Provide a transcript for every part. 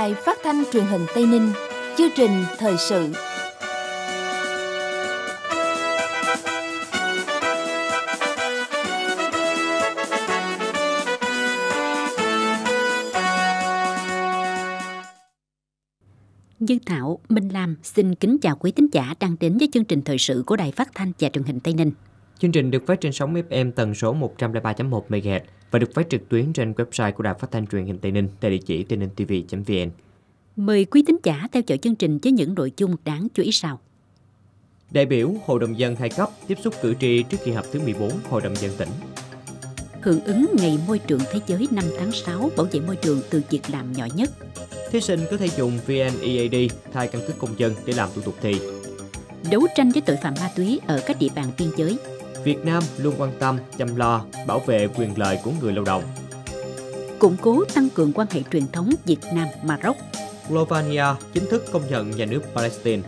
Đài Phát thanh Truyền hình Tây Ninh, chương trình thời sự. Dân Thảo, Minh Lam xin kính chào quý thính giả đang đến với chương trình thời sự của Đài Phát thanh và Truyền hình Tây Ninh. Chương trình được phát trên sóng FM tần số 103.1 MHz và được phát trực tuyến trên website của Đài Phát thanh Truyền hình Tây Ninh tại địa chỉ tây ninh tv vn Mời quý thính giả theo dõi chương trình với những nội dung đáng chú ý sau. Đại biểu Hội đồng dân hai cấp tiếp xúc cử tri trước kỳ họp thứ 14 Hội đồng dân tỉnh. Hưởng ứng Ngày Môi trường Thế giới 5 tháng 6 bảo vệ môi trường từ việc làm nhỏ nhất. Thí sinh có thể dùng VNEAD thay căn cước công dân để làm thủ tục thi. Đấu tranh với tội phạm ma túy ở các địa bàn biên giới Việt Nam luôn quan tâm, chăm lo, bảo vệ quyền lợi của người lao động. Củng cố tăng cường quan hệ truyền thống Việt Nam-Maroc. Slovenia chính thức công nhận nhà nước Palestine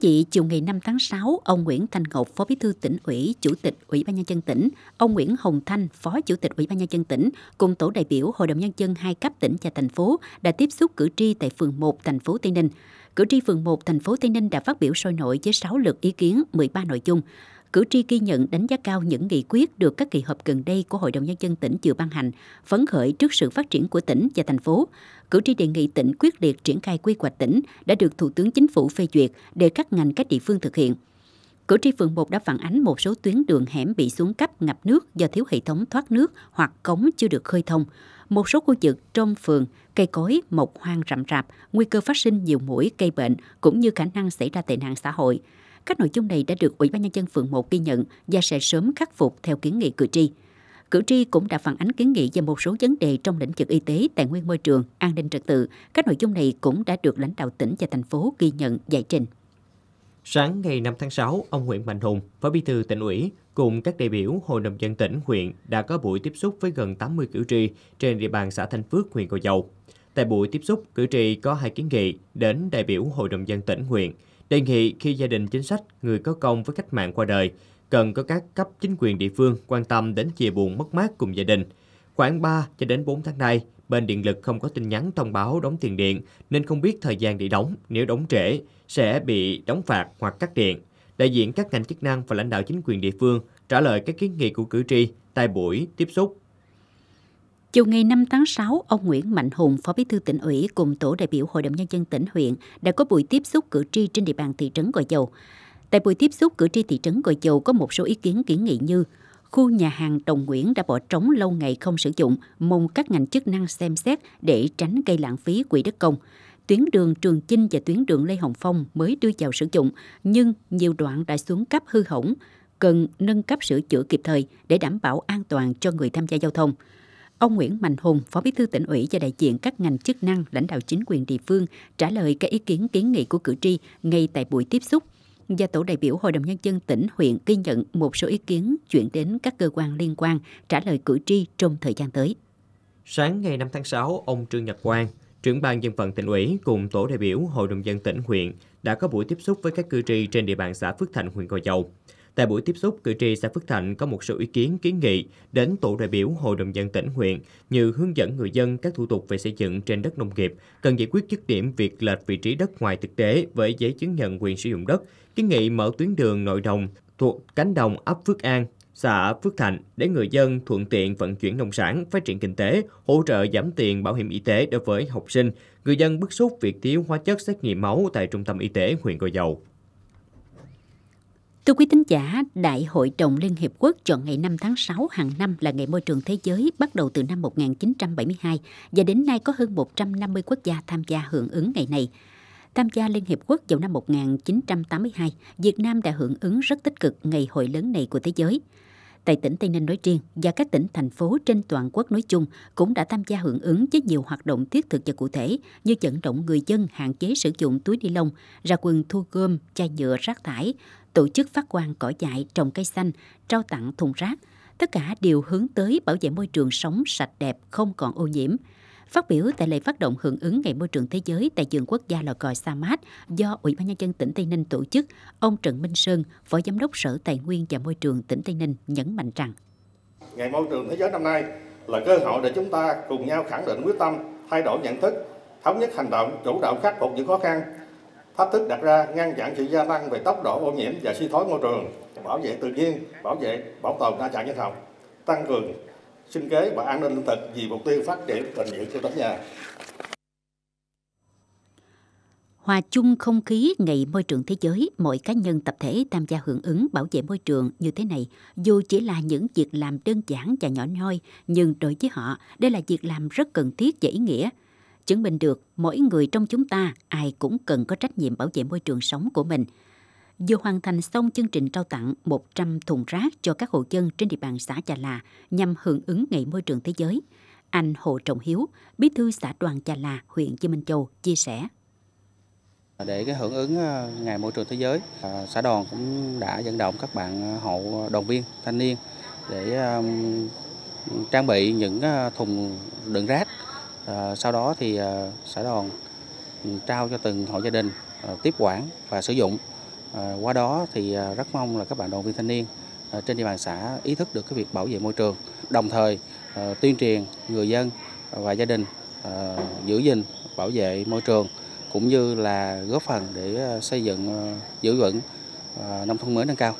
quý vị, chiều ngày 5 tháng 6, ông Nguyễn Thành Ngọc, Phó Bí thư tỉnh ủy, Chủ tịch Ủy ban nhân dân tỉnh, ông Nguyễn Hồng Thanh, Phó Chủ tịch Ủy ban nhân dân tỉnh cùng tổ đại biểu Hội đồng nhân dân hai cấp tỉnh và thành phố đã tiếp xúc cử tri tại phường 1 thành phố Tây Ninh. Cử tri phường 1 thành phố Tây Ninh đã phát biểu sôi nổi với 6 lượt ý kiến, 13 nội dung cử tri ghi nhận đánh giá cao những nghị quyết được các kỳ họp gần đây của Hội đồng Nhân dân tỉnh vừa ban hành, phấn khởi trước sự phát triển của tỉnh và thành phố. Cử tri đề nghị tỉnh quyết liệt triển khai quy hoạch tỉnh đã được Thủ tướng Chính phủ phê duyệt để các ngành các địa phương thực hiện. Cử tri phường 1 đã phản ánh một số tuyến đường hẻm bị xuống cấp ngập nước do thiếu hệ thống thoát nước hoặc cống chưa được khơi thông. Một số khu vực trong phường, cây cối, mọc hoang rậm rạp, nguy cơ phát sinh nhiều mũi, cây bệnh cũng như khả năng xảy ra tệ nạn xã hội. Các nội dung này đã được Ủy ban Nhân dân phường 1 ghi nhận và sẽ sớm khắc phục theo kiến nghị cử tri. Cử tri cũng đã phản ánh kiến nghị về một số vấn đề trong lĩnh vực y tế, tài nguyên môi trường, an ninh trật tự. Các nội dung này cũng đã được lãnh đạo tỉnh và thành phố ghi nhận giải trình. Sáng ngày 5 tháng 6, ông Nguyễn Mạnh Hùng, Phó Bí thư tỉnh ủy, cùng các đại biểu Hội đồng dân tỉnh, huyện đã có buổi tiếp xúc với gần 80 cử tri trên địa bàn xã Thanh Phước, huyện Gò Dầu. Tại buổi tiếp xúc, cử tri có hai kiến nghị đến đại biểu Hội đồng dân tỉnh, huyện – đề nghị khi gia đình chính sách, người có công với cách mạng qua đời, cần có các cấp chính quyền địa phương quan tâm đến chia buồn mất mát cùng gia đình. Khoảng 3 cho đến 4 tháng nay, bên điện lực không có tin nhắn thông báo đóng tiền điện nên không biết thời gian để đóng, nếu đóng trễ sẽ bị đóng phạt hoặc cắt điện. Đại diện các ngành chức năng và lãnh đạo chính quyền địa phương trả lời các kiến nghị của cử tri tại buổi tiếp xúc Chiều ngày 5 tháng 6, ông Nguyễn Mạnh Hùng, Phó Bí thư tỉnh ủy cùng tổ đại biểu Hội đồng Nhân dân tỉnh huyện đã có buổi tiếp xúc cử tri trên địa bàn thị trấn Gò Dầu. Tại buổi tiếp xúc cử tri thị trấn Gò Dầu có một số ý kiến kiến nghị như khu nhà hàng Đồng Nguyễn đã bỏ trống lâu ngày không sử dụng, mong các ngành chức năng xem xét để tránh gây lãng phí quỹ đất công. Tuyến đường Trường Chinh và tuyến đường Lê Hồng Phong mới đưa vào sử dụng, nhưng nhiều đoạn đã xuống cấp hư hỏng, cần nâng cấp sửa chữa kịp thời để đảm bảo an toàn cho người tham gia giao thông. Ông Nguyễn Mạnh Hùng, Phó Bí thư tỉnh ủy và đại diện các ngành chức năng, lãnh đạo chính quyền địa phương trả lời các ý kiến kiến nghị của cử tri ngay tại buổi tiếp xúc và tổ đại biểu Hội đồng Nhân dân tỉnh huyện ghi nhận một số ý kiến chuyển đến các cơ quan liên quan trả lời cử tri trong thời gian tới. Sáng ngày 5 tháng 6, ông Trương Nhật Quang, trưởng ban dân vận tỉnh ủy cùng tổ đại biểu Hội đồng dân tỉnh huyện đã có buổi tiếp xúc với các cử tri trên địa bàn xã Phước Thành, huyện Gò Dầu. Tại buổi tiếp xúc, cử tri xã Phước Thạnh có một số ý kiến kiến nghị đến tổ đại biểu Hội đồng dân tỉnh huyện như hướng dẫn người dân các thủ tục về xây dựng trên đất nông nghiệp, cần giải quyết dứt điểm việc lệch vị trí đất ngoài thực tế với giấy chứng nhận quyền sử dụng đất, kiến nghị mở tuyến đường nội đồng thuộc cánh đồng ấp Phước An, xã Phước Thạnh để người dân thuận tiện vận chuyển nông sản, phát triển kinh tế, hỗ trợ giảm tiền bảo hiểm y tế đối với học sinh. Người dân bức xúc việc thiếu hóa chất xét nghiệm máu tại trung tâm y tế huyện Gò Dầu. Thưa quý thính giả, Đại hội đồng Liên Hiệp Quốc chọn ngày 5 tháng 6 hàng năm là ngày môi trường thế giới bắt đầu từ năm 1972 và đến nay có hơn 150 quốc gia tham gia hưởng ứng ngày này. Tham gia Liên Hiệp Quốc vào năm 1982, Việt Nam đã hưởng ứng rất tích cực ngày hội lớn này của thế giới. Tại tỉnh Tây Ninh nói riêng và các tỉnh, thành phố trên toàn quốc nói chung cũng đã tham gia hưởng ứng với nhiều hoạt động thiết thực và cụ thể như vận động người dân hạn chế sử dụng túi ni lông, ra quần thu gom, chai nhựa rác thải, tổ chức phát quang cỏ dại, trồng cây xanh, trao tặng thùng rác, tất cả đều hướng tới bảo vệ môi trường sống sạch đẹp, không còn ô nhiễm. Phát biểu tại lễ phát động hưởng ứng Ngày Môi trường Thế giới tại vườn quốc gia Lò Còi Sa Mát do Ủy ban Nhân dân tỉnh Tây Ninh tổ chức, ông Trần Minh Sơn, Phó Giám đốc Sở Tài nguyên và Môi trường tỉnh Tây Ninh nhấn mạnh rằng Ngày Môi trường Thế giới năm nay là cơ hội để chúng ta cùng nhau khẳng định quyết tâm, thay đổi nhận thức, thống nhất hành động, chủ động khắc phục những khó khăn, thách thức đặt ra ngăn chặn sự gia tăng về tốc độ ô nhiễm và suy thoái môi trường, bảo vệ tự nhiên, bảo vệ bảo tồn đa dạng sinh học, tăng cường sinh kế và an ninh lương thực vì mục tiêu phát triển bền vững cho tỉnh nhà. Hòa chung không khí Ngày Môi trường Thế giới, mọi cá nhân tập thể tham gia hưởng ứng bảo vệ môi trường như thế này, dù chỉ là những việc làm đơn giản và nhỏ nhoi, nhưng đối với họ, đây là việc làm rất cần thiết và ý nghĩa – chứng minh được mỗi người trong chúng ta ai cũng cần có trách nhiệm bảo vệ môi trường sống của mình. Vừa hoàn thành xong chương trình trao tặng 100 thùng rác cho các hộ dân trên địa bàn xã Chà Là nhằm hưởng ứng Ngày Môi trường Thế giới. Anh Hồ Trọng Hiếu, bí thư xã Đoàn Chà Là, huyện Chi Minh Châu, chia sẻ. Để cái hưởng ứng ờ, Ngày Môi trường Thế giới, ờ, xã đoàn cũng đã vận động các bạn ờ, hộ đoàn viên, thanh niên để trang bị những thùng đựng rác Ờ, sau đó thì xã ờ, đoàn ừ, trao cho từng hộ gia đình ờ, tiếp quản và sử dụng. qua đó thì rất mong là các bạn đoàn viên thanh niên trên địa bàn xã ý thức được cái việc bảo vệ môi trường, đồng thời tuyên truyền người dân và gia đình giữ gìn bảo vệ môi trường cũng như là góp phần để xây dựng giữ vững nông thôn mới nâng cao.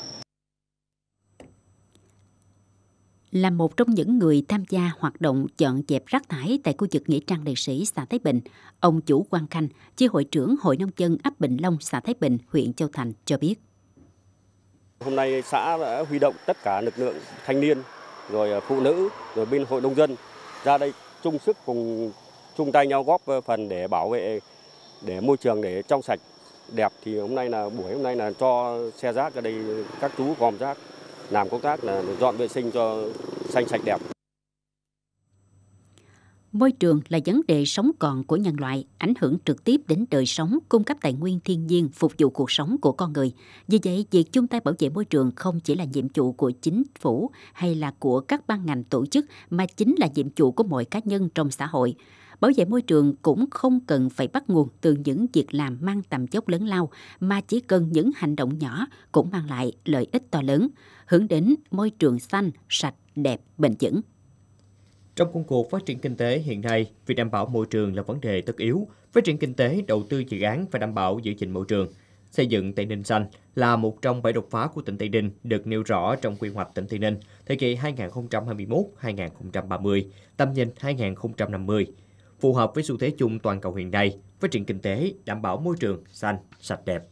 là một trong những người tham gia hoạt động chọn dẹp rác thải tại khu vực nghĩa trang liệt sĩ xã Thái Bình, ông chủ Quang Khanh, chi hội trưởng Hội nông dân ấp Bình Long, xã Thái Bình, huyện Châu Thành cho biết. Hôm nay xã đã huy động tất cả lực lượng thanh niên, rồi phụ nữ, rồi bên hội nông dân ra đây chung sức cùng chung tay nhau góp phần để bảo vệ để môi trường để trong sạch đẹp thì hôm nay là buổi hôm nay là cho xe rác ở đây các chú gom rác làm công tác là dọn vệ sinh cho xanh sạch đẹp. Môi trường là vấn đề sống còn của nhân loại, ảnh hưởng trực tiếp đến đời sống, cung cấp tài nguyên thiên nhiên, phục vụ cuộc sống của con người. Vì vậy, việc chung tay bảo vệ môi trường không chỉ là nhiệm vụ của chính phủ hay là của các ban ngành tổ chức, mà chính là nhiệm vụ của mọi cá nhân trong xã hội. Bảo vệ môi trường cũng không cần phải bắt nguồn từ những việc làm mang tầm chốc lớn lao, mà chỉ cần những hành động nhỏ cũng mang lại lợi ích to lớn, hướng đến môi trường xanh, sạch, đẹp, bền vững. Trong công cuộc phát triển kinh tế hiện nay, việc đảm bảo môi trường là vấn đề tất yếu. Phát triển kinh tế, đầu tư dự án phải đảm bảo giữ gìn môi trường. Xây dựng Tây Ninh xanh là một trong bảy đột phá của tỉnh Tây Ninh được nêu rõ trong quy hoạch tỉnh Tây Ninh thời kỳ 2021-2030, tầm nhìn 2050 phù hợp với xu thế chung toàn cầu hiện nay, phát triển kinh tế, đảm bảo môi trường xanh, sạch đẹp.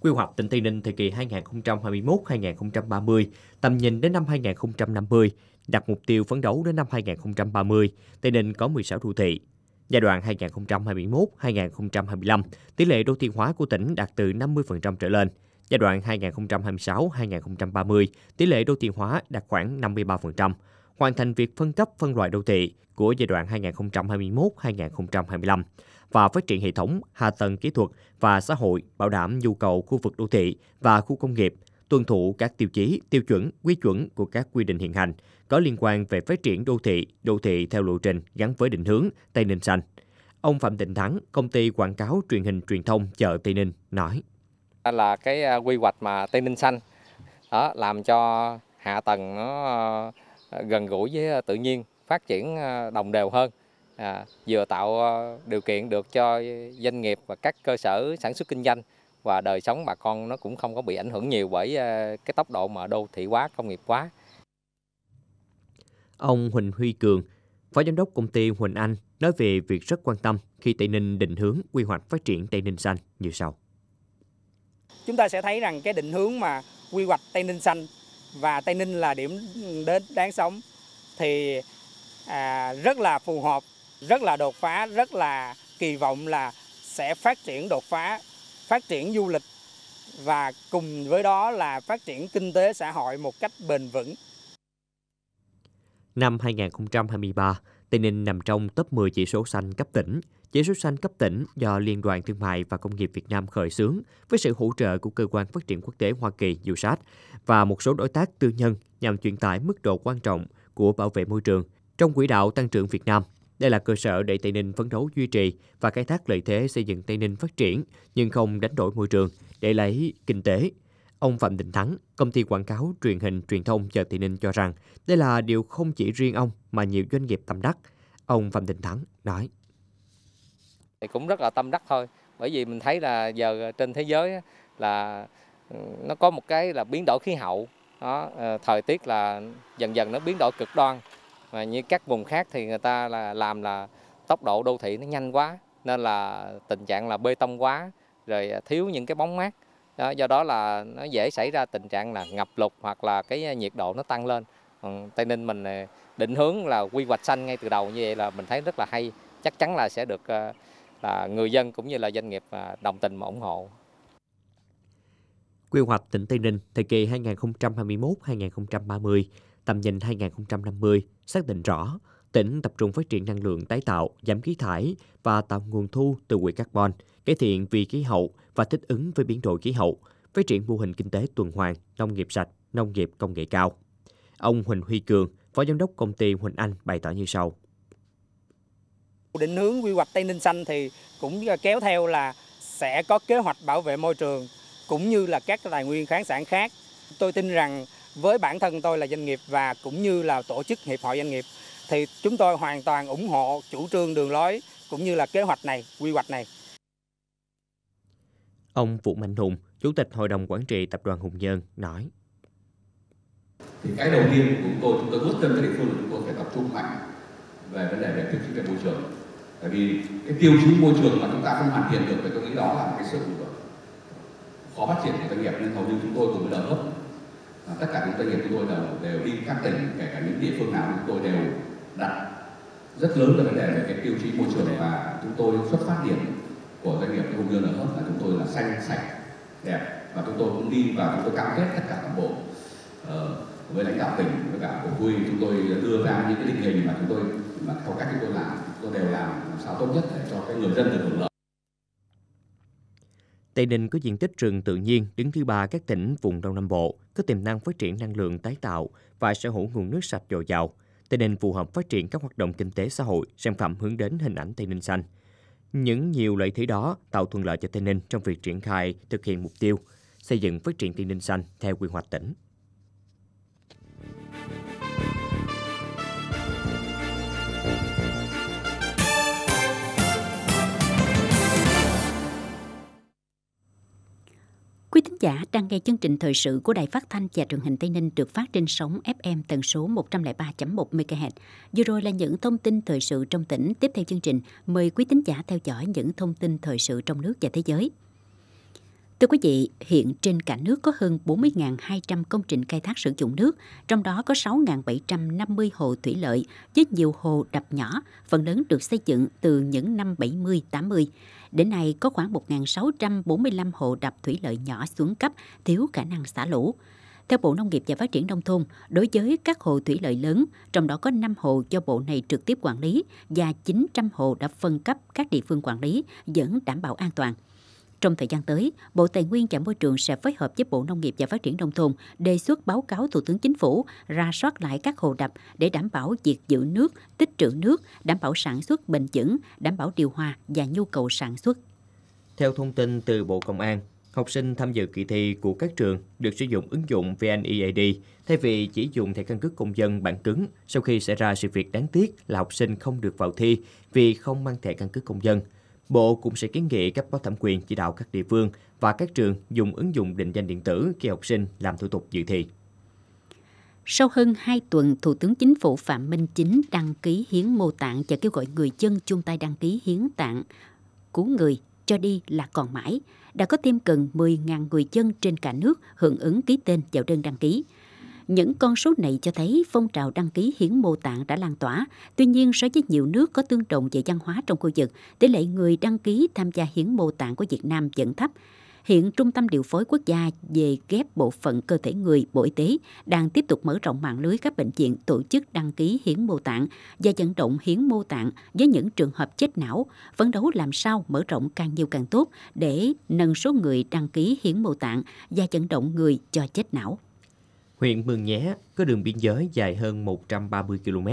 Quy hoạch tỉnh Tây Ninh thời kỳ 2021-2030, tầm nhìn đến năm 2050, đặt mục tiêu phấn đấu đến năm 2030, Tây Ninh có 16 đô thị. Giai đoạn 2021-2025, tỷ lệ đô thị hóa của tỉnh đạt từ 50% trở lên. Giai đoạn 2026-2030, tỷ lệ đô thị hóa đạt khoảng 53% hoàn thành việc phân cấp phân loại đô thị của giai đoạn 2021-2025 và phát triển hệ thống hạ tầng kỹ thuật và xã hội bảo đảm nhu cầu khu vực đô thị và khu công nghiệp, tuân thủ các tiêu chí, tiêu chuẩn, quy chuẩn của các quy định hiện hành có liên quan về phát triển đô thị, đô thị theo lộ trình gắn với định hướng Tây Ninh xanh. Ông Phạm Đình Thắng, công ty quảng cáo truyền hình truyền thông chợ Tây Ninh nói: là cái à, quy hoạch mà Tây Ninh xanh đó làm cho hạ tầng nó À, gần gũi với à, tự nhiên phát triển à, đồng đều hơn à, vừa tạo điều kiện được cho doanh nghiệp và các cơ sở sản xuất kinh doanh và đời sống bà con nó cũng không có bị ảnh hưởng nhiều bởi cái tốc độ mà đô thị hóa công nghiệp hóa ông Huỳnh Huy Cường phó giám đốc công ty Huỳnh Anh nói về việc rất quan tâm khi Tây Ninh định hướng quy hoạch phát triển Tây Ninh xanh như sau chúng ta sẽ thấy rằng cái định hướng mà quy hoạch Tây Ninh xanh và Tây Ninh là điểm đến đáng sống thì à, rất là phù hợp, rất là đột phá, rất là kỳ vọng là sẽ phát triển đột phá, phát triển du lịch và cùng với đó là phát triển kinh tế xã hội một cách bền vững. Năm 2023, Tây Ninh nằm trong top 10 chỉ số xanh cấp tỉnh. Chỉ số xanh cấp tỉnh do Liên đoàn Thương mại và Công nghiệp Việt Nam khởi xướng với sự hỗ trợ của Cơ quan Phát triển Quốc tế Hoa Kỳ USAID và một số đối tác tư nhân nhằm truyền tải mức độ quan trọng của bảo vệ môi trường trong quỹ đạo tăng trưởng Việt Nam. Đây là cơ sở để Tây Ninh phấn đấu duy trì và khai thác lợi thế xây dựng Tây Ninh phát triển nhưng không đánh đổi môi trường để lấy kinh tế Ông Phạm Đình Thắng, công ty quảng cáo truyền hình truyền thông chợ Tị Ninh cho rằng đây là điều không chỉ riêng ông mà nhiều doanh nghiệp tâm đắc. Ông Phạm Đình Thắng nói. Thì cũng rất là tâm đắc thôi, bởi vì mình thấy là giờ trên thế giới là ừ, nó có một cái là biến đổi khí hậu, đó, ờ, thời tiết là dần dần nó biến đổi cực đoan. Mà như các vùng khác thì người ta là làm là tốc độ đô thị nó nhanh quá nên là tình trạng là bê tông quá rồi thiếu những cái bóng mát đó, do đó là nó dễ xảy ra tình trạng là ngập lụt hoặc là cái nhiệt độ nó tăng lên tây ninh mình ờ, định hướng là quy hoạch xanh ngay từ đầu như vậy là mình thấy rất là hay chắc chắn là sẽ được ờ, là người dân cũng như là doanh nghiệp ờ, đồng tình và ủng hộ Quy hoạch tỉnh Tây Ninh thời kỳ 2021-2030, tầm nhìn 2050 xác định rõ tỉnh tập trung phát triển năng lượng tái tạo, giảm khí thải và tạo nguồn thu từ quỹ carbon, cải thiện vì khí hậu và thích ứng với biến đổi khí hậu, phát triển mô hình kinh tế tuần hoàn, nông nghiệp sạch, nông nghiệp công nghệ cao. Ông Huỳnh Huy Cường, Phó Giám đốc công ty Huỳnh Anh bày tỏ như sau. Định hướng quy hoạch Tây Ninh Xanh thì cũng kéo theo là sẽ có kế hoạch bảo vệ môi trường cũng như là các tài nguyên khoáng sản khác. Tôi tin rằng với bản thân tôi là doanh nghiệp và cũng như là tổ chức hiệp hội doanh nghiệp thì chúng tôi hoàn toàn ủng hộ chủ trương đường lối cũng như là kế hoạch này, quy hoạch này. Ông Vũ Mạnh Hùng, Chủ tịch Hội đồng Quản trị Tập đoàn Hùng nhơn nói. Thì cái đầu tiên của chúng tôi, chúng tôi quyết tâm các địa phương chúng tôi phải tập trung mạnh về vấn đề về tiêu chí về môi trường. tại vì cái tiêu chí môi trường mà chúng ta không hoàn thiện được thì tôi nghĩ đó là một cái sự khó phát triển của doanh nghiệp nên hầu như chúng tôi cũng với lớp à, tất cả những doanh nghiệp chúng tôi đều, đều đi các tỉnh kể cả những địa phương nào chúng tôi đều đặt rất lớn là vấn đề về cái tiêu chí môi trường và chúng tôi xuất phát điểm của doanh nghiệp hùng dương là là chúng tôi là xanh sạch đẹp và chúng tôi cũng đi và chúng tôi cam kết tất cả cán bộ ờ, với lãnh đạo tỉnh với cả của vui chúng tôi đưa ra những cái định hình mà chúng tôi mà theo cách chúng tôi làm chúng tôi đều làm làm sao tốt nhất để cho cái người dân được hưởng lợi Tây Ninh có diện tích rừng tự nhiên đứng thứ ba các tỉnh vùng Đông Nam Bộ, có tiềm năng phát triển năng lượng tái tạo và sở hữu nguồn nước sạch dồi dào. Tây Ninh phù hợp phát triển các hoạt động kinh tế xã hội, sản phẩm hướng đến hình ảnh Tây Ninh xanh. Những nhiều lợi thế đó tạo thuận lợi cho Tây Ninh trong việc triển khai thực hiện mục tiêu xây dựng phát triển Tây Ninh xanh theo quy hoạch tỉnh. thính giả đang nghe chương trình thời sự của Đài Phát thanh và Truyền hình Tây Ninh được phát trên sóng FM tần số 103.1 MHz. Vừa rồi là những thông tin thời sự trong tỉnh. Tiếp theo chương trình, mời quý thính giả theo dõi những thông tin thời sự trong nước và thế giới. Thưa quý vị, hiện trên cả nước có hơn 40.200 công trình khai thác sử dụng nước, trong đó có 6.750 hồ thủy lợi với nhiều hồ đập nhỏ, phần lớn được xây dựng từ những năm 70-80. Đến nay có khoảng 1.645 hộ đập thủy lợi nhỏ xuống cấp, thiếu khả năng xả lũ. Theo Bộ Nông nghiệp và Phát triển Nông thôn, đối với các hồ thủy lợi lớn, trong đó có 5 hồ do Bộ này trực tiếp quản lý và 900 hồ đã phân cấp các địa phương quản lý, vẫn đảm bảo an toàn. Trong thời gian tới, Bộ Tài nguyên và Môi trường sẽ phối hợp với Bộ Nông nghiệp và Phát triển Nông thôn đề xuất báo cáo Thủ tướng Chính phủ ra soát lại các hồ đập để đảm bảo việc giữ nước, tích trữ nước, đảm bảo sản xuất bền vững, đảm bảo điều hòa và nhu cầu sản xuất. Theo thông tin từ Bộ Công an, học sinh tham dự kỳ thi của các trường được sử dụng ứng dụng VNEAD thay vì chỉ dùng thẻ căn cước công dân bản cứng sau khi xảy ra sự việc đáng tiếc là học sinh không được vào thi vì không mang thẻ căn cước công dân – Bộ cũng sẽ kiến nghị cấp có thẩm quyền chỉ đạo các địa phương và các trường dùng ứng dụng định danh điện tử khi học sinh làm thủ tục dự thi. Sau hơn 2 tuần, Thủ tướng Chính phủ Phạm Minh Chính đăng ký hiến mô tạng và kêu gọi người dân chung tay đăng ký hiến tạng cứu người cho đi là còn mãi. Đã có thêm gần 10.000 người dân trên cả nước hưởng ứng ký tên vào đơn đăng ký. Những con số này cho thấy phong trào đăng ký hiến mô tạng đã lan tỏa. Tuy nhiên, so với nhiều nước có tương đồng về văn hóa trong khu vực, tỷ lệ người đăng ký tham gia hiến mô tạng của Việt Nam vẫn thấp. Hiện Trung tâm Điều phối Quốc gia về ghép bộ phận cơ thể người Bộ Y tế đang tiếp tục mở rộng mạng lưới các bệnh viện tổ chức đăng ký hiến mô tạng và vận động hiến mô tạng với những trường hợp chết não, phấn đấu làm sao mở rộng càng nhiều càng tốt để nâng số người đăng ký hiến mô tạng và vận động người cho chết não. Huyện Mường Nhé có đường biên giới dài hơn 130 km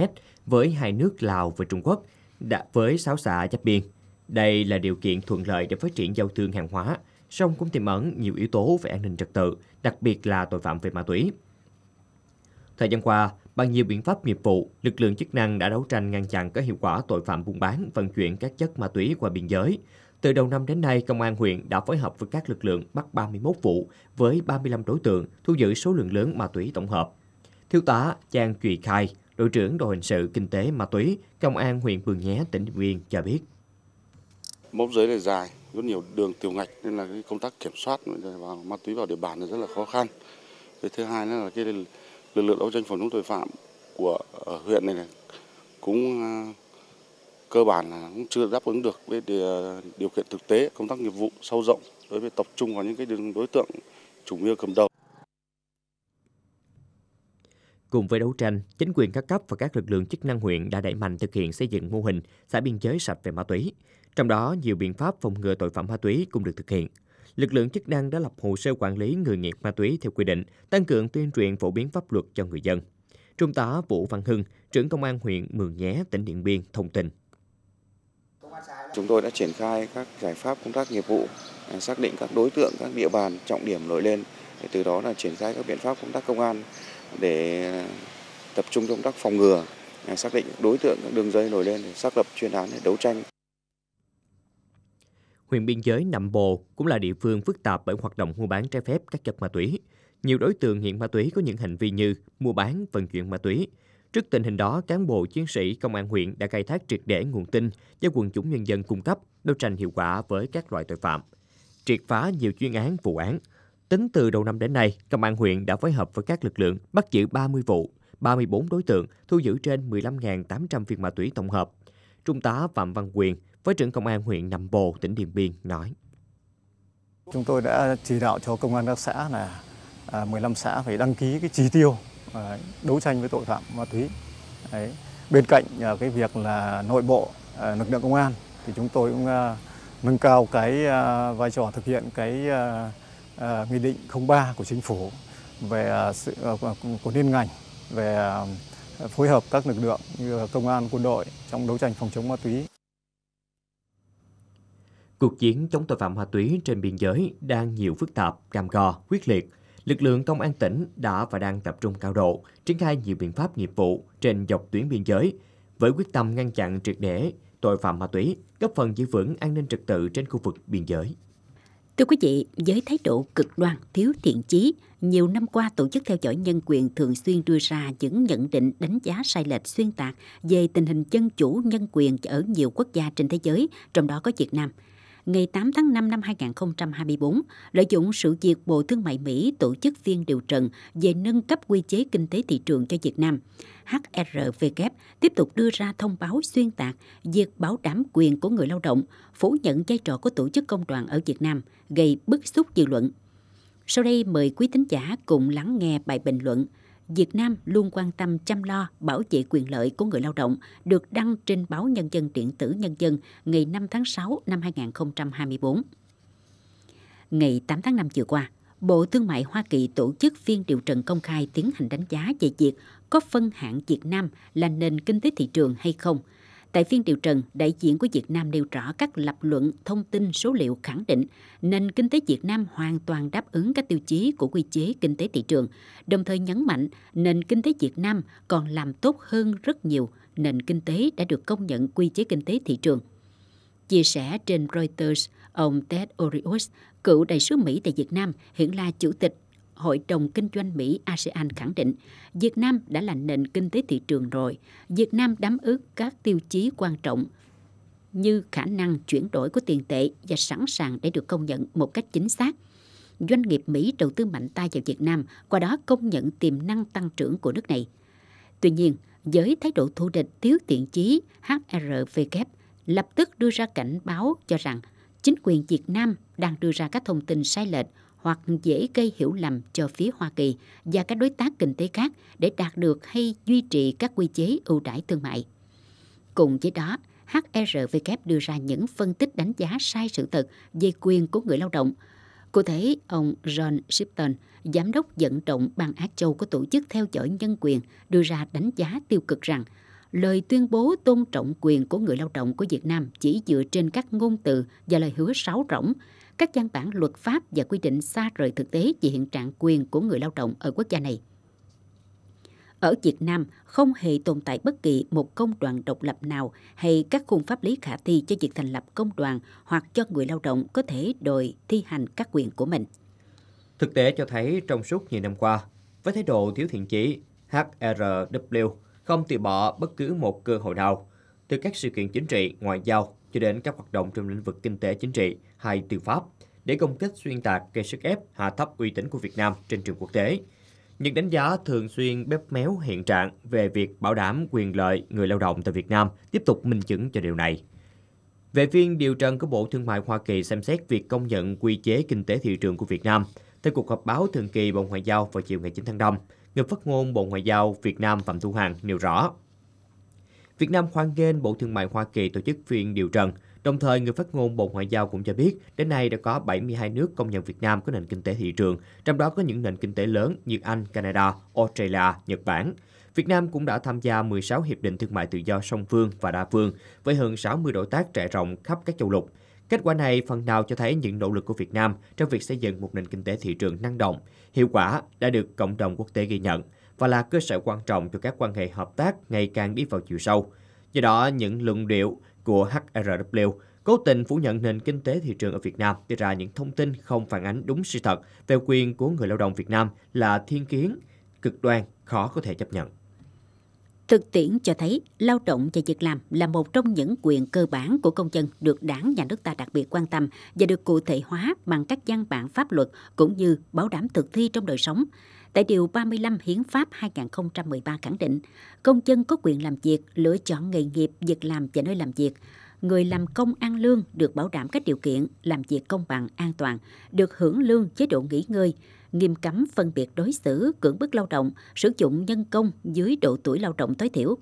với hai nước Lào và Trung Quốc, đã với 6 xã giáp biên. Đây là điều kiện thuận lợi để phát triển giao thương hàng hóa, song cũng tiềm ẩn nhiều yếu tố về an ninh trật tự, đặc biệt là tội phạm về ma túy. Thời gian qua, bằng nhiều biện pháp nghiệp vụ, lực lượng chức năng đã đấu tranh ngăn chặn có hiệu quả tội phạm buôn bán, vận chuyển các chất ma túy qua biên giới, từ đầu năm đến nay, Công an huyện đã phối hợp với các lực lượng bắt 31 vụ với 35 đối tượng thu giữ số lượng lớn ma túy tổng hợp. Thiếu tá Giang Trùy Khai, đội trưởng đội hình sự kinh tế ma túy, Công an huyện Mường Nhé, tỉnh Điện Biên cho biết. Mốc giới này dài, rất nhiều đường tiểu ngạch nên là cái công tác kiểm soát và ma túy vào địa bàn là rất là khó khăn. Cái thứ hai là cái lực lượng đấu tranh phòng chống tội phạm của ở huyện này, này cũng cơ bản là cũng chưa đáp ứng được với điều kiện thực tế công tác nghiệp vụ sâu rộng đối với tập trung vào những cái đối tượng chủ mưu cầm đầu. Cùng với đấu tranh, chính quyền các cấp và các lực lượng chức năng huyện đã đẩy mạnh thực hiện xây dựng mô hình xã biên giới sạch về ma túy. Trong đó, nhiều biện pháp phòng ngừa tội phạm ma túy cũng được thực hiện. Lực lượng chức năng đã lập hồ sơ quản lý người nghiện ma túy theo quy định, tăng cường tuyên truyền phổ biến pháp luật cho người dân. Trung tá Vũ Văn Hưng, trưởng công an huyện Mường Nhé, tỉnh Điện Biên thông tin. Chúng tôi đã triển khai các giải pháp công tác nghiệp vụ, à, xác định các đối tượng, các địa bàn trọng điểm nổi lên, để từ đó là triển khai các biện pháp công tác công an để à, tập trung công tác phòng ngừa, à, xác định đối tượng các đường dây nổi lên để xác lập chuyên án để đấu tranh. Huyện biên giới Nậm Bồ cũng là địa phương phức tạp bởi hoạt động mua bán trái phép các chất ma túy. Nhiều đối tượng nghiện ma túy có những hành vi như mua bán, vận chuyển ma túy, Trước tình hình đó, cán bộ chiến sĩ công an huyện đã khai thác triệt để nguồn tin do quần chúng nhân dân cung cấp, đấu tranh hiệu quả với các loại tội phạm, triệt phá nhiều chuyên án vụ án. Tính từ đầu năm đến nay, công an huyện đã phối hợp với các lực lượng bắt giữ 30 vụ, 34 đối tượng, thu giữ trên 15.800 viên ma túy tổng hợp. Trung tá Phạm Văn Quyền, với trưởng công an huyện Nậm Bồ, tỉnh Điện Biên nói: Chúng tôi đã chỉ đạo cho công an các xã là 15 à, xã phải đăng ký cái chỉ tiêu À, đấu tranh với tội phạm ma túy. Đấy. Bên cạnh à, cái việc là nội bộ à, lực lượng công an thì chúng tôi cũng nâng cao cái vai trò thực hiện cái nghị định 03 của chính phủ về sự của liên ngành về phối hợp các lực lượng như công an quân đội trong đấu tranh phòng chống ma túy. Cuộc chiến chống tội phạm ma túy trên biên giới đang nhiều phức tạp, cam go, quyết liệt – lực lượng công an tỉnh đã và đang tập trung cao độ, triển khai nhiều biện pháp nghiệp vụ trên dọc tuyến biên giới, với quyết tâm ngăn chặn triệt để tội phạm ma túy, góp phần giữ vững an ninh trật tự trên khu vực biên giới. Thưa quý vị, với thái độ cực đoan, thiếu thiện chí, nhiều năm qua tổ chức theo dõi nhân quyền thường xuyên đưa ra những nhận định đánh giá sai lệch xuyên tạc về tình hình dân chủ nhân quyền ở nhiều quốc gia trên thế giới, trong đó có Việt Nam – ngày 8 tháng 5 năm 2024, lợi dụng sự việc Bộ Thương mại Mỹ tổ chức phiên điều trần về nâng cấp quy chế kinh tế thị trường cho Việt Nam. HRVK tiếp tục đưa ra thông báo xuyên tạc việc bảo đảm quyền của người lao động, phủ nhận vai trò của tổ chức công đoàn ở Việt Nam, gây bức xúc dư luận. Sau đây mời quý thính giả cùng lắng nghe bài bình luận Việt Nam luôn quan tâm chăm lo bảo vệ quyền lợi của người lao động được đăng trên báo Nhân dân điện tử Nhân dân ngày 5 tháng 6 năm 2024. Ngày 8 tháng 5 vừa qua, Bộ Thương mại Hoa Kỳ tổ chức phiên điều trần công khai tiến hành đánh giá về việc có phân hạng Việt Nam là nền kinh tế thị trường hay không – Tại phiên điều trần, đại diện của Việt Nam nêu rõ các lập luận, thông tin, số liệu khẳng định nền kinh tế Việt Nam hoàn toàn đáp ứng các tiêu chí của quy chế kinh tế thị trường, đồng thời nhấn mạnh nền kinh tế Việt Nam còn làm tốt hơn rất nhiều nền kinh tế đã được công nhận quy chế kinh tế thị trường. Chia sẻ trên Reuters, ông Ted Orius, cựu đại sứ Mỹ tại Việt Nam, hiện là chủ tịch Hội đồng Kinh doanh Mỹ ASEAN khẳng định Việt Nam đã là nền kinh tế thị trường rồi. Việt Nam đáp ứng các tiêu chí quan trọng như khả năng chuyển đổi của tiền tệ và sẵn sàng để được công nhận một cách chính xác. Doanh nghiệp Mỹ đầu tư mạnh tay vào Việt Nam, qua đó công nhận tiềm năng tăng trưởng của nước này. Tuy nhiên, với thái độ thù địch thiếu thiện chí, HRVK lập tức đưa ra cảnh báo cho rằng chính quyền Việt Nam đang đưa ra các thông tin sai lệch hoặc dễ gây hiểu lầm cho phía Hoa Kỳ và các đối tác kinh tế khác để đạt được hay duy trì các quy chế ưu đãi thương mại. Cùng với đó, HRW đưa ra những phân tích đánh giá sai sự thật về quyền của người lao động. Cụ thể, ông John Shipton, giám đốc dẫn trọng bang Á Châu của Tổ chức Theo dõi Nhân quyền, đưa ra đánh giá tiêu cực rằng lời tuyên bố tôn trọng quyền của người lao động của Việt Nam chỉ dựa trên các ngôn từ và lời hứa sáo rỗng các văn bản luật pháp và quy định xa rời thực tế về hiện trạng quyền của người lao động ở quốc gia này. Ở Việt Nam không hề tồn tại bất kỳ một công đoàn độc lập nào hay các khung pháp lý khả thi cho việc thành lập công đoàn hoặc cho người lao động có thể đòi thi hành các quyền của mình. Thực tế cho thấy trong suốt nhiều năm qua, với thái độ thiếu thiện chí, HRW không từ bỏ bất cứ một cơ hội nào từ các sự kiện chính trị, ngoại giao cho đến các hoạt động trong lĩnh vực kinh tế chính trị hay tư pháp để công kích xuyên tạc gây sức ép hạ thấp uy tín của Việt Nam trên trường quốc tế. Những đánh giá thường xuyên bếp méo hiện trạng về việc bảo đảm quyền lợi người lao động tại Việt Nam tiếp tục minh chứng cho điều này. Về phiên điều trần của Bộ Thương mại Hoa Kỳ xem xét việc công nhận quy chế kinh tế thị trường của Việt Nam, Theo cuộc họp báo thường kỳ Bộ Ngoại giao vào chiều ngày 9 tháng 5, người phát ngôn Bộ Ngoại giao Việt Nam Phạm Thu Hằng nêu rõ. Việt Nam hoan nghênh Bộ Thương mại Hoa Kỳ tổ chức phiên điều trần. Đồng thời, người phát ngôn Bộ Ngoại giao cũng cho biết, đến nay đã có 72 nước công nhận Việt Nam có nền kinh tế thị trường, trong đó có những nền kinh tế lớn như Anh, Canada, Australia, Nhật Bản. Việt Nam cũng đã tham gia 16 hiệp định thương mại tự do song phương và đa phương với hơn 60 đối tác trải rộng khắp các châu lục. Kết quả này phần nào cho thấy những nỗ lực của Việt Nam trong việc xây dựng một nền kinh tế thị trường năng động, hiệu quả đã được cộng đồng quốc tế ghi nhận và là cơ sở quan trọng cho các quan hệ hợp tác ngày càng đi vào chiều sâu. Do đó, những luận điệu của HRW cố tình phủ nhận nền kinh tế thị trường ở Việt Nam đưa ra những thông tin không phản ánh đúng sự thật về quyền của người lao động Việt Nam là thiên kiến, cực đoan, khó có thể chấp nhận. Thực tiễn cho thấy lao động và việc làm là một trong những quyền cơ bản của công dân được đảng nhà nước ta đặc biệt quan tâm và được cụ thể hóa bằng các văn bản pháp luật cũng như bảo đảm thực thi trong đời sống tại Điều 35 Hiến pháp 2013 khẳng định, công dân có quyền làm việc, lựa chọn nghề nghiệp, việc làm và nơi làm việc. Người làm công ăn lương được bảo đảm các điều kiện làm việc công bằng, an toàn, được hưởng lương chế độ nghỉ ngơi, nghiêm cấm phân biệt đối xử, cưỡng bức lao động, sử dụng nhân công dưới độ tuổi lao động tối thiểu.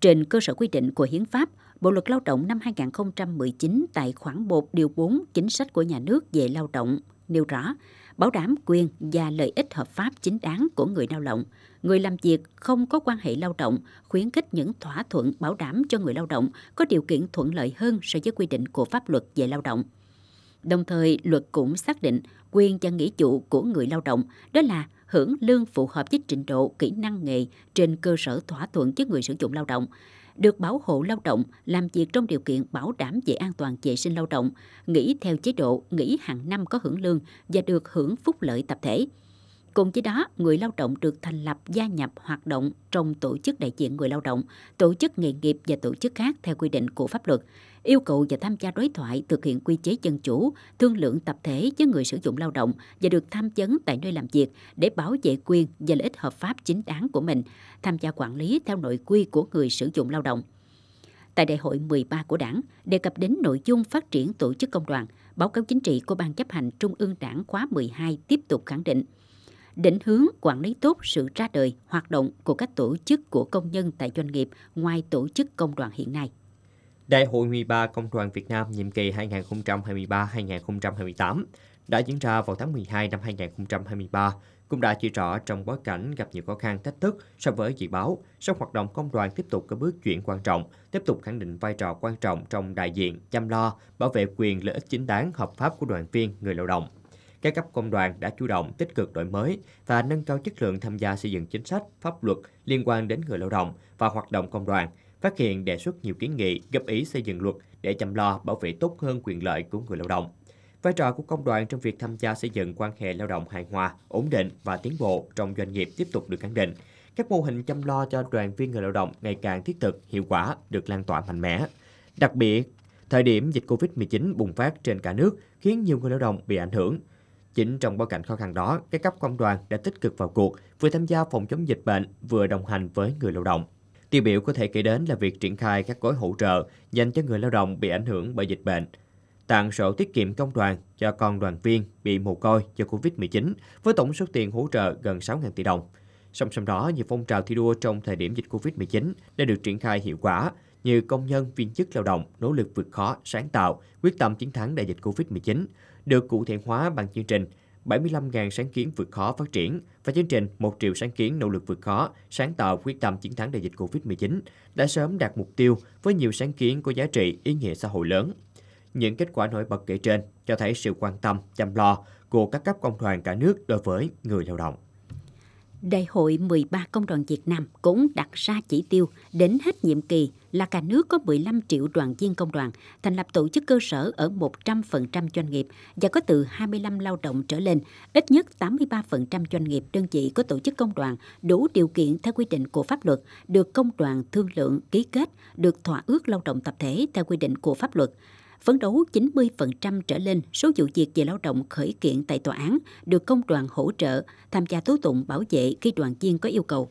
Trên cơ sở quy định của Hiến pháp, Bộ luật Lao động năm 2019 tại khoản 1 điều 4 chính sách của nhà nước về lao động nêu rõ bảo đảm quyền và lợi ích hợp pháp chính đáng của người lao động. Người làm việc không có quan hệ lao động, khuyến khích những thỏa thuận bảo đảm cho người lao động có điều kiện thuận lợi hơn so với quy định của pháp luật về lao động. Đồng thời, luật cũng xác định quyền cho nghĩa chủ của người lao động, đó là hưởng lương phù hợp với trình độ, kỹ năng nghề trên cơ sở thỏa thuận với người sử dụng lao động, được bảo hộ lao động, làm việc trong điều kiện bảo đảm về an toàn vệ sinh lao động, nghỉ theo chế độ nghỉ hàng năm có hưởng lương và được hưởng phúc lợi tập thể. Cùng với đó, người lao động được thành lập gia nhập hoạt động trong tổ chức đại diện người lao động, tổ chức nghề nghiệp và tổ chức khác theo quy định của pháp luật, yêu cầu và tham gia đối thoại thực hiện quy chế dân chủ, thương lượng tập thể với người sử dụng lao động và được tham vấn tại nơi làm việc để bảo vệ quyền và lợi ích hợp pháp chính đáng của mình, tham gia quản lý theo nội quy của người sử dụng lao động tại đại hội 13 của đảng đề cập đến nội dung phát triển tổ chức công đoàn, báo cáo chính trị của Ban chấp hành Trung ương đảng khóa 12 tiếp tục khẳng định định hướng quản lý tốt sự ra đời, hoạt động của các tổ chức của công nhân tại doanh nghiệp ngoài tổ chức công đoàn hiện nay. Đại hội 13 Công đoàn Việt Nam nhiệm kỳ 2023-2028 đã diễn ra vào tháng 12 năm 2023, cũng đã chỉ rõ trong bối cảnh gặp nhiều khó khăn thách thức so với dự báo, song hoạt động công đoàn tiếp tục có bước chuyển quan trọng, tiếp tục khẳng định vai trò quan trọng trong đại diện, chăm lo, bảo vệ quyền lợi ích chính đáng hợp pháp của đoàn viên, người lao động các cấp công đoàn đã chủ động tích cực đổi mới và nâng cao chất lượng tham gia xây dựng chính sách, pháp luật liên quan đến người lao động và hoạt động công đoàn, phát hiện đề xuất nhiều kiến nghị, góp ý xây dựng luật để chăm lo bảo vệ tốt hơn quyền lợi của người lao động. Vai trò của công đoàn trong việc tham gia xây dựng quan hệ lao động hài hòa, ổn định và tiến bộ trong doanh nghiệp tiếp tục được khẳng định. Các mô hình chăm lo cho đoàn viên người lao động ngày càng thiết thực, hiệu quả, được lan tỏa mạnh mẽ. Đặc biệt, thời điểm dịch COVID-19 bùng phát trên cả nước khiến nhiều người lao động bị ảnh hưởng, Chính trong bối cảnh khó khăn đó, các cấp công đoàn đã tích cực vào cuộc, vừa tham gia phòng chống dịch bệnh, vừa đồng hành với người lao động. Tiêu biểu có thể kể đến là việc triển khai các gói hỗ trợ dành cho người lao động bị ảnh hưởng bởi dịch bệnh, tặng sổ tiết kiệm công đoàn cho con đoàn viên bị mồ côi do Covid-19 với tổng số tiền hỗ trợ gần 6.000 tỷ đồng. Song song đó, nhiều phong trào thi đua trong thời điểm dịch Covid-19 đã được triển khai hiệu quả, như công nhân, viên chức lao động nỗ lực vượt khó, sáng tạo, quyết tâm chiến thắng đại dịch Covid-19, được cụ thể hóa bằng chương trình 75.000 sáng kiến vượt khó phát triển và chương trình 1 triệu sáng kiến nỗ lực vượt khó, sáng tạo quyết tâm chiến thắng đại dịch Covid-19 đã sớm đạt mục tiêu với nhiều sáng kiến có giá trị, ý nghĩa xã hội lớn. Những kết quả nổi bật kể trên cho thấy sự quan tâm, chăm lo của các cấp công đoàn cả nước đối với người lao động. Đại hội 13 Công đoàn Việt Nam cũng đặt ra chỉ tiêu đến hết nhiệm kỳ là cả nước có 15 triệu đoàn viên công đoàn, thành lập tổ chức cơ sở ở 100% doanh nghiệp và có từ 25 lao động trở lên, ít nhất 83% doanh nghiệp đơn vị có tổ chức công đoàn đủ điều kiện theo quy định của pháp luật, được công đoàn thương lượng ký kết, được thỏa ước lao động tập thể theo quy định của pháp luật phấn đấu 90% trở lên số vụ việc về lao động khởi kiện tại tòa án được công đoàn hỗ trợ tham gia tố tụng bảo vệ khi đoàn viên có yêu cầu.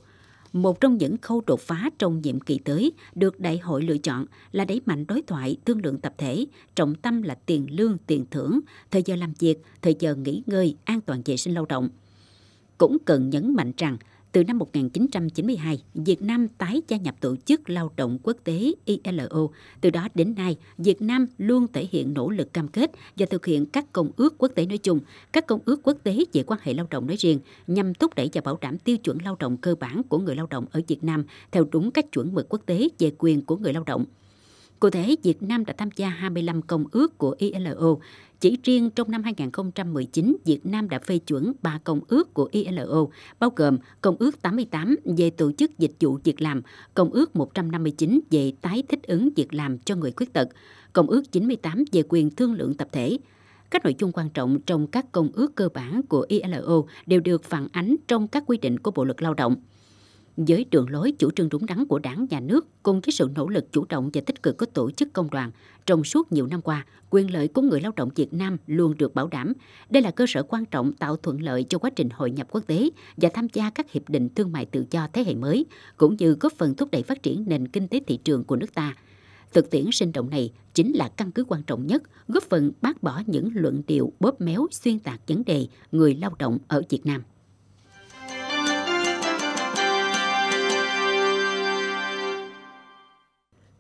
Một trong những khâu đột phá trong nhiệm kỳ tới được đại hội lựa chọn là đẩy mạnh đối thoại thương lượng tập thể, trọng tâm là tiền lương, tiền thưởng, thời giờ làm việc, thời giờ nghỉ ngơi, an toàn vệ sinh lao động. Cũng cần nhấn mạnh rằng từ năm 1992, Việt Nam tái gia nhập Tổ chức Lao động Quốc tế ILO. Từ đó đến nay, Việt Nam luôn thể hiện nỗ lực cam kết và thực hiện các công ước quốc tế nói chung, các công ước quốc tế về quan hệ lao động nói riêng nhằm thúc đẩy và bảo đảm tiêu chuẩn lao động cơ bản của người lao động ở Việt Nam theo đúng các chuẩn mực quốc tế về quyền của người lao động. Cụ thể, Việt Nam đã tham gia 25 công ước của ILO, chỉ riêng trong năm 2019, Việt Nam đã phê chuẩn 3 công ước của ILO, bao gồm Công ước 88 về tổ chức dịch vụ việc làm, Công ước 159 về tái thích ứng việc làm cho người khuyết tật, Công ước 98 về quyền thương lượng tập thể. Các nội dung quan trọng trong các công ước cơ bản của ILO đều được phản ánh trong các quy định của Bộ luật Lao động với đường lối chủ trương đúng đắn của đảng, nhà nước cùng với sự nỗ lực chủ động và tích cực của tổ chức công đoàn, trong suốt nhiều năm qua, quyền lợi của người lao động Việt Nam luôn được bảo đảm. Đây là cơ sở quan trọng tạo thuận lợi cho quá trình hội nhập quốc tế và tham gia các hiệp định thương mại tự do thế hệ mới, cũng như góp phần thúc đẩy phát triển nền kinh tế thị trường của nước ta. Thực tiễn sinh động này chính là căn cứ quan trọng nhất góp phần bác bỏ những luận điệu bóp méo xuyên tạc vấn đề người lao động ở Việt Nam.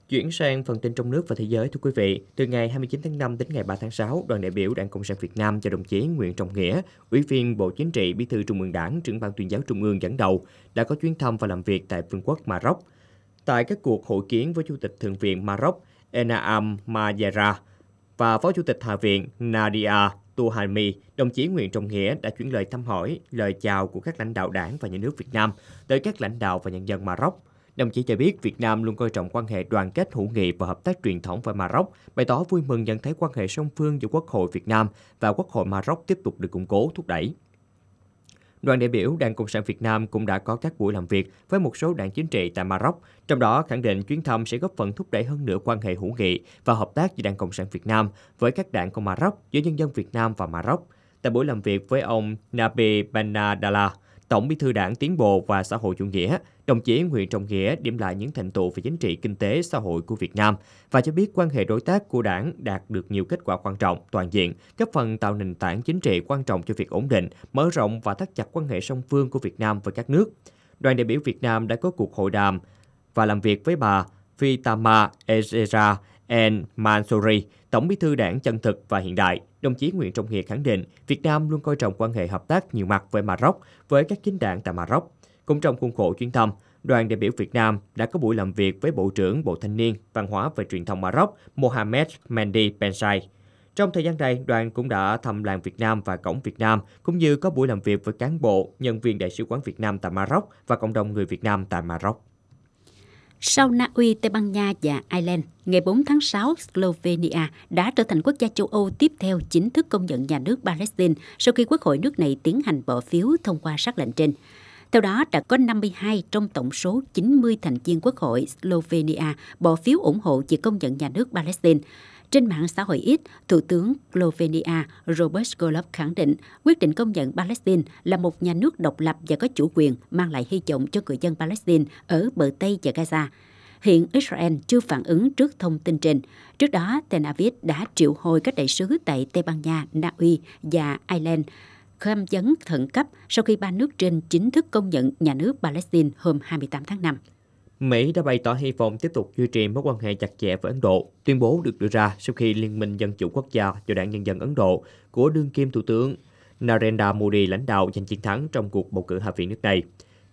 Chuyển sang phần tin trong nước và thế giới thưa quý vị, từ ngày 29 tháng 5 đến ngày 3 tháng 6, đoàn đại biểu Đảng Cộng sản Việt Nam do đồng chí Nguyễn Trọng Nghĩa, Ủy viên Bộ Chính trị, Bí thư Trung ương Đảng, trưởng ban tuyên giáo Trung ương dẫn đầu đã có chuyến thăm và làm việc tại Vương quốc Maroc. Tại các cuộc hội kiến với Chủ tịch Thượng viện Maroc Enaam Mayera và Phó Chủ tịch Hạ viện Nadia Tuhami, đồng chí Nguyễn Trọng Nghĩa đã chuyển lời thăm hỏi, lời chào của các lãnh đạo đảng và nhà nước Việt Nam tới các lãnh đạo và nhân dân Maroc. Đồng chí cho biết Việt Nam luôn coi trọng quan hệ đoàn kết hữu nghị và hợp tác truyền thống với Maroc, bày tỏ vui mừng nhận thấy quan hệ song phương giữa Quốc hội Việt Nam và Quốc hội Maroc tiếp tục được củng cố, thúc đẩy. Đoàn đại biểu Đảng Cộng sản Việt Nam cũng đã có các buổi làm việc với một số đảng chính trị tại Maroc, trong đó khẳng định chuyến thăm sẽ góp phần thúc đẩy hơn nữa quan hệ hữu nghị và hợp tác giữa Đảng Cộng sản Việt Nam với các đảng của Maroc, giữa nhân dân Việt Nam và Maroc. Tại buổi làm việc với ông Nabi Banadala, Tổng Bí thư Đảng Tiến bộ và Xã hội chủ nghĩa, đồng chí Nguyễn Trọng Nghĩa điểm lại những thành tựu về chính trị, kinh tế, xã hội của Việt Nam và cho biết quan hệ đối tác của Đảng đạt được nhiều kết quả quan trọng, toàn diện, góp phần tạo nền tảng chính trị quan trọng cho việc ổn định, mở rộng và thắt chặt quan hệ song phương của Việt Nam với các nước. Đoàn đại biểu Việt Nam đã có cuộc hội đàm và làm việc với bà Vitama Ezera En Mansouri, Tổng Bí thư Đảng chân thực và hiện đại, đồng chí Nguyễn Trọng Nghĩa khẳng định Việt Nam luôn coi trọng quan hệ hợp tác nhiều mặt với Maroc với các chính đảng tại Maroc. Cũng trong khuôn khổ chuyến thăm, đoàn đại biểu Việt Nam đã có buổi làm việc với Bộ trưởng Bộ Thanh niên, Văn hóa và Truyền thông Maroc Mohamed Mendy Benchai. Trong thời gian này, đoàn cũng đã thăm làng Việt Nam và cổng Việt Nam, cũng như có buổi làm việc với cán bộ, nhân viên Đại sứ quán Việt Nam tại Maroc và cộng đồng người Việt Nam tại Maroc. Sau Na Uy, Tây Ban Nha và Ireland, ngày 4 tháng 6, Slovenia đã trở thành quốc gia châu Âu tiếp theo chính thức công nhận nhà nước Palestine sau khi Quốc hội nước này tiến hành bỏ phiếu thông qua sắc lệnh trên. Theo đó, đã có 52 trong tổng số 90 thành viên Quốc hội Slovenia bỏ phiếu ủng hộ việc công nhận nhà nước Palestine. Trên mạng xã hội X, Thủ tướng Slovenia Robert Golob khẳng định quyết định công nhận Palestine là một nhà nước độc lập và có chủ quyền mang lại hy vọng cho người dân Palestine ở bờ Tây và Gaza. Hiện Israel chưa phản ứng trước thông tin trên. Trước đó, Tel Aviv đã triệu hồi các đại sứ tại Tây Ban Nha, Na Uy và Ireland tham vấn khẩn cấp sau khi ba nước trên chính thức công nhận nhà nước Palestine hôm 28 tháng 5. Mỹ đã bày tỏ hy vọng tiếp tục duy trì mối quan hệ chặt chẽ với Ấn Độ. Tuyên bố được đưa ra sau khi Liên minh Dân chủ Quốc gia do Đảng Nhân dân Ấn Độ của đương kim Thủ tướng Narendra Modi lãnh đạo giành chiến thắng trong cuộc bầu cử Hạ viện nước này.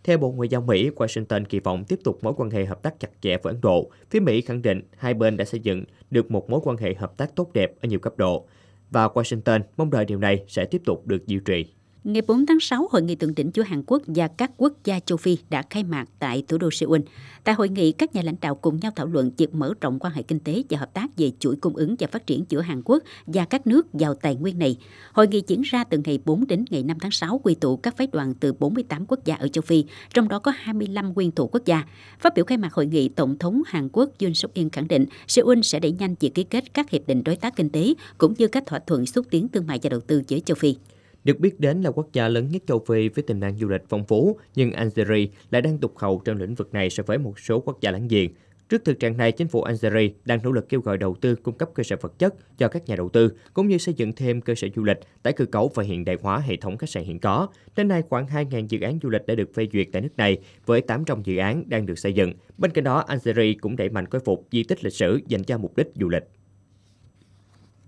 Theo Bộ Ngoại giao Mỹ, Washington kỳ vọng tiếp tục mối quan hệ hợp tác chặt chẽ với Ấn Độ. Phía Mỹ khẳng định hai bên đã xây dựng được một mối quan hệ hợp tác tốt đẹp ở nhiều cấp độ và Washington mong đợi điều này sẽ tiếp tục được duy trì. Ngày 4 tháng 6, Hội nghị thượng đỉnh chủ Hàn Quốc và các quốc gia châu Phi đã khai mạc tại thủ đô Seoul. Tại hội nghị, các nhà lãnh đạo cùng nhau thảo luận việc mở rộng quan hệ kinh tế và hợp tác về chuỗi cung ứng và phát triển giữa Hàn Quốc và các nước giàu tài nguyên này. Hội nghị diễn ra từ ngày 4 đến ngày 5 tháng 6 quy tụ các phái đoàn từ 48 quốc gia ở châu Phi, trong đó có 25 nguyên thủ quốc gia. Phát biểu khai mạc hội nghị, Tổng thống Hàn Quốc Yoon suk yeol khẳng định Seoul sẽ đẩy nhanh việc ký kết các hiệp định đối tác kinh tế cũng như các thỏa thuận xúc tiến thương mại và đầu tư với châu Phi. Được biết đến là quốc gia lớn nhất châu Phi với tiềm năng du lịch phong phú, nhưng Algeria lại đang tụt hậu trong lĩnh vực này so với một số quốc gia láng giềng. Trước thực trạng này, chính phủ Algeria đang nỗ lực kêu gọi đầu tư cung cấp cơ sở vật chất cho các nhà đầu tư, cũng như xây dựng thêm cơ sở du lịch, tái cơ cấu và hiện đại hóa hệ thống khách sạn hiện có. Đến nay, khoảng 2.000 dự án du lịch đã được phê duyệt tại nước này, với 800 dự án đang được xây dựng. Bên cạnh đó, Algeria cũng đẩy mạnh khôi phục di tích lịch sử dành cho mục đích du lịch.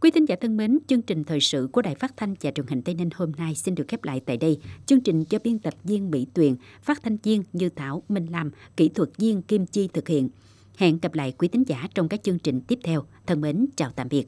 Quý thính giả thân mến, chương trình thời sự của Đài Phát thanh và Truyền hình Tây Ninh hôm nay xin được khép lại tại đây. Chương trình do biên tập viên Mỹ Tuyền, phát thanh viên Như Thảo, Minh Lam, kỹ thuật viên Kim Chi thực hiện. Hẹn gặp lại quý thính giả trong các chương trình tiếp theo. Thân mến, chào tạm biệt.